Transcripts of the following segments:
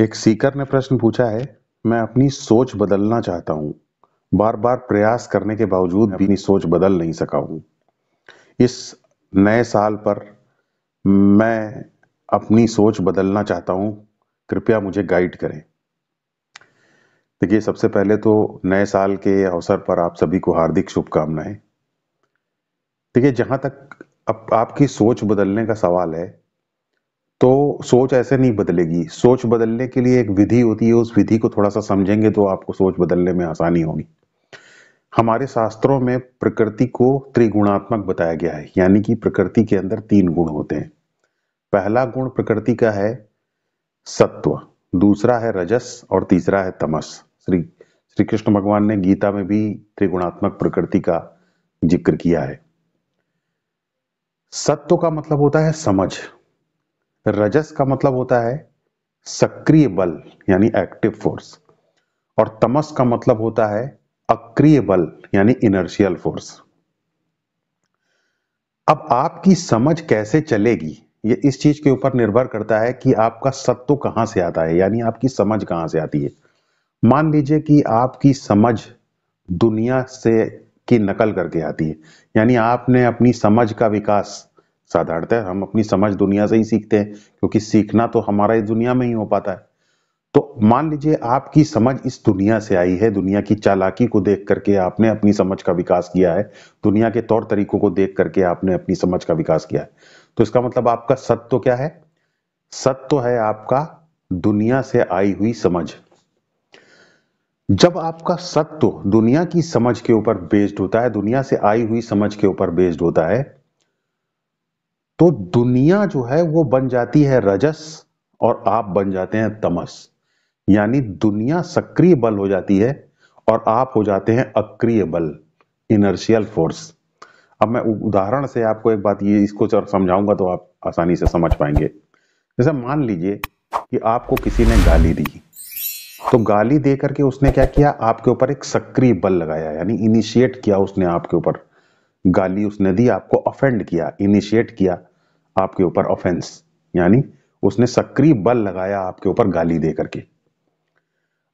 एक सीकर ने प्रश्न पूछा है मैं अपनी सोच बदलना चाहता हूं बार बार प्रयास करने के बावजूद अपनी सोच बदल नहीं सका हूं इस नए साल पर मैं अपनी सोच बदलना चाहता हूं कृपया मुझे गाइड करें देखिए सबसे पहले तो नए साल के अवसर पर आप सभी को हार्दिक शुभकामनाएं देखिए जहां तक अब आपकी सोच बदलने का सवाल है तो सोच ऐसे नहीं बदलेगी सोच बदलने के लिए एक विधि होती है उस विधि को थोड़ा सा समझेंगे तो आपको सोच बदलने में आसानी होगी हमारे शास्त्रों में प्रकृति को त्रिगुणात्मक बताया गया है यानी कि प्रकृति के अंदर तीन गुण होते हैं पहला गुण प्रकृति का है सत्व दूसरा है रजस और तीसरा है तमस श्री श्री कृष्ण भगवान ने गीता में भी त्रिगुणात्मक प्रकृति का जिक्र किया है सत्व का मतलब होता है समझ रजस का मतलब होता है सक्रिय बल यानी एक्टिव फोर्स और तमस का मतलब होता है अक्रिय बल यानी इनर्शियल फोर्स अब आपकी समझ कैसे चलेगी ये इस चीज के ऊपर निर्भर करता है कि आपका सत्व कहां से आता है यानी आपकी समझ कहां से आती है मान लीजिए कि आपकी समझ दुनिया से की नकल करके आती है यानी आपने अपनी समझ का विकास साधारणतः हम अपनी समझ दुनिया से ही सीखते हैं क्योंकि सीखना तो हमारा इस दुनिया में ही हो पाता है तो मान लीजिए आपकी समझ इस दुनिया से आई है दुनिया की चालाकी को देख करके आपने अपनी समझ का विकास किया है दुनिया के तौर तरीकों को देख करके आपने अपनी समझ का विकास किया है तो इसका मतलब आपका सत्य तो क्या है सत्य तो है आपका दुनिया से आई हुई समझ जब आपका सत्य दुनिया की समझ के ऊपर बेस्ड होता है दुनिया से आई हुई समझ के ऊपर बेस्ड होता है तो दुनिया जो है वो बन जाती है रजस और आप बन जाते हैं तमस यानी दुनिया सक्रिय बल हो जाती है और आप हो जाते हैं अक्रिय बल इनर्शियल फोर्स अब मैं उदाहरण से आपको एक बात ये इसको समझाऊंगा तो आप आसानी से समझ पाएंगे जैसे मान लीजिए कि आपको किसी ने गाली दी तो गाली दे करके उसने क्या किया आपके ऊपर एक सक्रिय बल लगाया यानी इनिशिएट किया उसने आपके ऊपर गाली उसने दी आपको अफेंड किया इनिशिएट किया आपके ऊपर ऑफेंस यानी उसने सक्रिय बल लगाया आपके ऊपर गाली दे करके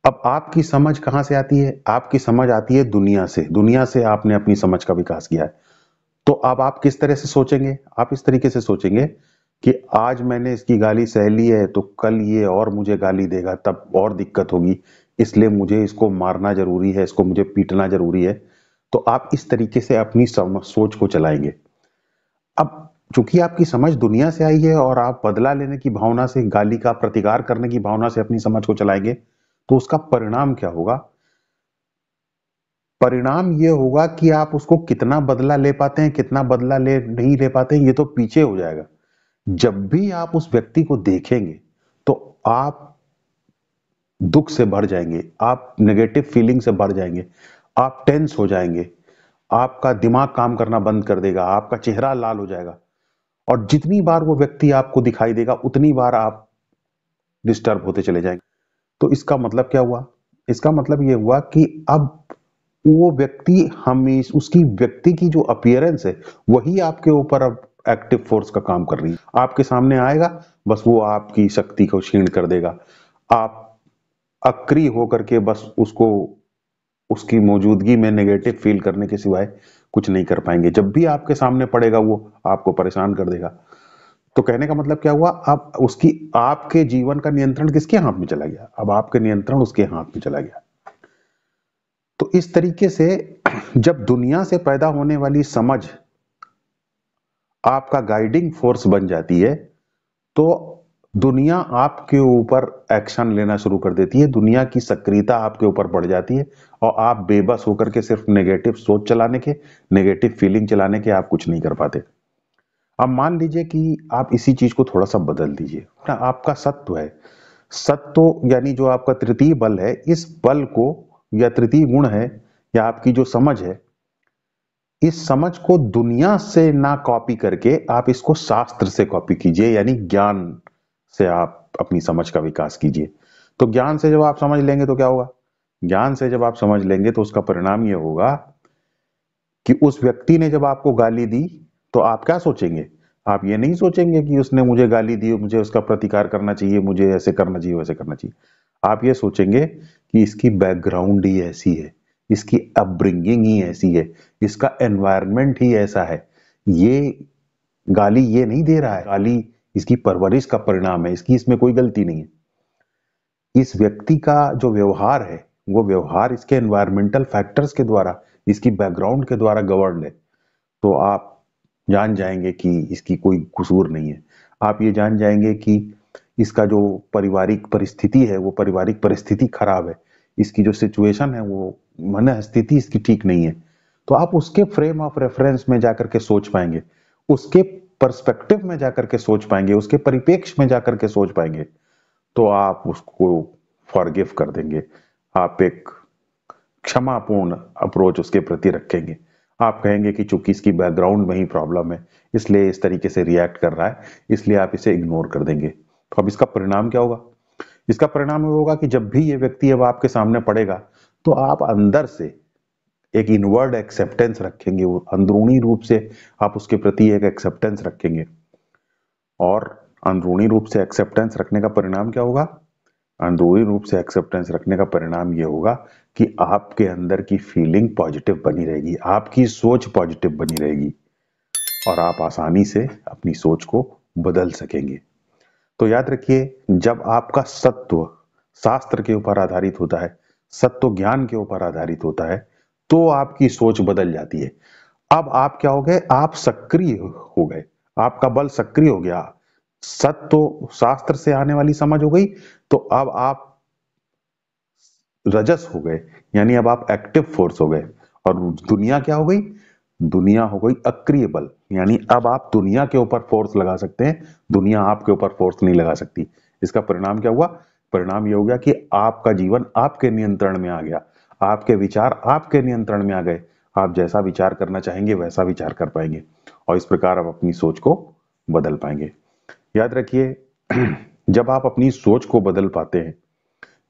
अब आपकी समझ कहां से आती है आपकी समझ आती है दुनिया से दुनिया से आपने अपनी समझ का विकास किया है तो अब आप किस तरह से सोचेंगे आप इस तरीके से सोचेंगे कि आज मैंने इसकी गाली सह ली है तो कल ये और मुझे गाली देगा तब और दिक्कत होगी इसलिए मुझे इसको मारना जरूरी है इसको मुझे पीटना जरूरी है तो आप इस तरीके से अपनी सोच को चलाएंगे अब चूंकि आपकी समझ दुनिया से आई है और आप बदला लेने की भावना से गाली का प्रतिकार करने की भावना से अपनी समझ को चलाएंगे तो उसका परिणाम क्या होगा परिणाम यह होगा कि आप उसको कितना बदला ले पाते हैं कितना बदला ले नहीं ले पाते हैं ये तो पीछे हो जाएगा जब भी आप उस व्यक्ति को देखेंगे तो आप दुख से भर जाएंगे आप नेगेटिव फीलिंग से भर जाएंगे आप टेंस हो जाएंगे आपका दिमाग काम करना बंद कर देगा आपका चेहरा लाल हो जाएगा और जितनी बार वो व्यक्ति आपको दिखाई देगा उतनी बार आप डिस्टर्ब होते चले जाएंगे तो इसका मतलब क्या हुआ इसका मतलब ये हुआ कि अब वो व्यक्ति हमेशा उसकी व्यक्ति की जो अपियरेंस है वही आपके ऊपर अब एक्टिव फोर्स का काम कर रही है आपके सामने आएगा बस वो आपकी शक्ति को क्षीण कर देगा आप अक्री होकर के बस उसको उसकी मौजूदगी में नेगेटिव फील करने के सिवाय कुछ नहीं कर पाएंगे जब भी आपके सामने पड़ेगा वो आपको परेशान कर देगा तो कहने का मतलब क्या हुआ अब उसकी आपके जीवन का नियंत्रण किसके हाथ में चला गया अब आपके नियंत्रण उसके हाथ में चला गया तो इस तरीके से जब दुनिया से पैदा होने वाली समझ आपका गाइडिंग फोर्स बन जाती है तो दुनिया आपके ऊपर एक्शन लेना शुरू कर देती है दुनिया की सक्रियता आपके ऊपर बढ़ जाती है और आप बेबस होकर के सिर्फ नेगेटिव सोच चलाने के नेगेटिव फीलिंग चलाने के आप कुछ नहीं कर पाते अब मान लीजिए कि आप इसी चीज को थोड़ा सा बदल दीजिए ना आपका सत्व है सत्व यानी जो आपका तृतीय बल है इस बल को या तृतीय गुण है या आपकी जो समझ है इस समझ को दुनिया से ना कॉपी करके आप इसको शास्त्र से कॉपी कीजिए यानी ज्ञान से आप अपनी समझ का विकास कीजिए तो ज्ञान से जब आप समझ लेंगे तो क्या होगा ज्ञान से जब आप समझ लेंगे तो उसका परिणाम यह होगा कि उस व्यक्ति ने जब आपको गाली दी तो आप क्या सोचेंगे आप ये नहीं सोचेंगे कि उसने मुझे गाली दी मुझे उसका प्रतिकार करना चाहिए मुझे ऐसे करना चाहिए वैसे करना चाहिए आप ये सोचेंगे कि इसकी बैकग्राउंड ही ऐसी है इसकी अपब्रिंगिंग ही ऐसी है इसका एनवायरमेंट ही ऐसा है ये गाली ये नहीं दे रहा है गाली इसकी परवरिश का परिणाम है इसकी इसमें कोई गलती नहीं है इस व्यक्ति का जो व्यवहार है वो व्यवहार इसके एनवायरमेंटल फैक्टर्स के द्वारा इसकी बैकग्राउंड के द्वारा गवर्न है तो आप जान जाएंगे कि इसकी कोई कसूर नहीं है आप ये जान जाएंगे कि इसका जो पारिवारिक परिस्थिति है वो पारिवारिक परिस्थिति खराब है इसकी जो सिचुएशन है वो मन स्थिति इसकी ठीक नहीं है तो आप उसके फ्रेम ऑफ रेफरेंस में जाकर के सोच पाएंगे उसके परस्पेक्टिव में जाकर के सोच पाएंगे उसके परिपेक्ष में जाकर के सोच पाएंगे तो आप उसको फॉरगिव कर देंगे आप एक क्षमापूर्ण अप्रोच उसके प्रति रखेंगे आप कहेंगे कि चूंकि इसकी बैकग्राउंड में ही प्रॉब्लम है इसलिए इस तरीके से रिएक्ट कर रहा है इसलिए आप इसे इग्नोर कर देंगे तो अब इसका परिणाम क्या होगा इसका परिणाम होगा कि जब भी ये व्यक्ति अब आपके सामने पड़ेगा तो आप अंदर से एक इनवर्ड एक्सेप्टेंस रखेंगे वो अंदरूनी रूप से आप उसके प्रति एक एक्सेप्टेंस रखेंगे और अंदरूनी रूप से एक्सेप्टेंस रखने का परिणाम क्या होगा अंदरूनी रूप से एक्सेप्टेंस रखने का परिणाम ये होगा कि आपके अंदर की फीलिंग पॉजिटिव बनी रहेगी आपकी सोच पॉजिटिव बनी रहेगी और आप आसानी से अपनी सोच को बदल सकेंगे तो याद रखिए जब आपका सत्व शास्त्र के ऊपर आधारित होता है सत्व ज्ञान के ऊपर आधारित होता है तो आपकी सोच बदल जाती है अब आप क्या हो गए आप सक्रिय हो गए आपका बल सक्रिय हो गया सत तो शास्त्र से आने वाली समझ हो गई तो अब आप रजस हो गए यानी अब आप एक्टिव फोर्स हो गए और दुनिया क्या हो गई दुनिया हो गई अक्रिय बल यानी अब आप दुनिया के ऊपर फोर्स लगा सकते हैं दुनिया आपके ऊपर फोर्स नहीं लगा सकती इसका परिणाम क्या हुआ परिणाम यह हो गया कि आपका जीवन आपके नियंत्रण में आ गया आपके विचार आपके नियंत्रण में आ गए आप जैसा विचार करना चाहेंगे वैसा विचार कर पाएंगे और इस प्रकार आप अपनी सोच को बदल पाएंगे याद रखिए जब आप अपनी सोच को बदल पाते हैं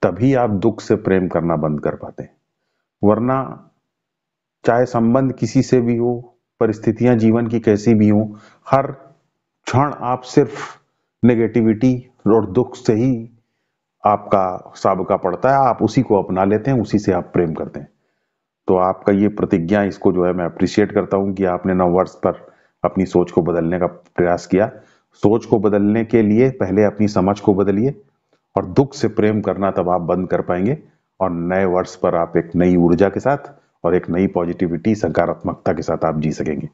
तभी आप दुख से प्रेम करना बंद कर पाते हैं वरना चाहे संबंध किसी से भी हो परिस्थितियां जीवन की कैसी भी हो हर क्षण आप सिर्फ नेगेटिविटी और दुख से ही आपका सबका पड़ता है आप उसी को अपना लेते हैं उसी से आप प्रेम करते हैं तो आपका ये प्रतिज्ञा इसको जो है मैं अप्रिशिएट करता हूँ कि आपने नौ वर्ष पर अपनी सोच को बदलने का प्रयास किया सोच को बदलने के लिए पहले अपनी समझ को बदलिए और दुख से प्रेम करना तब आप बंद कर पाएंगे और नए वर्ष पर आप एक नई ऊर्जा के साथ और एक नई पॉजिटिविटी सकारात्मकता के साथ आप जी सकेंगे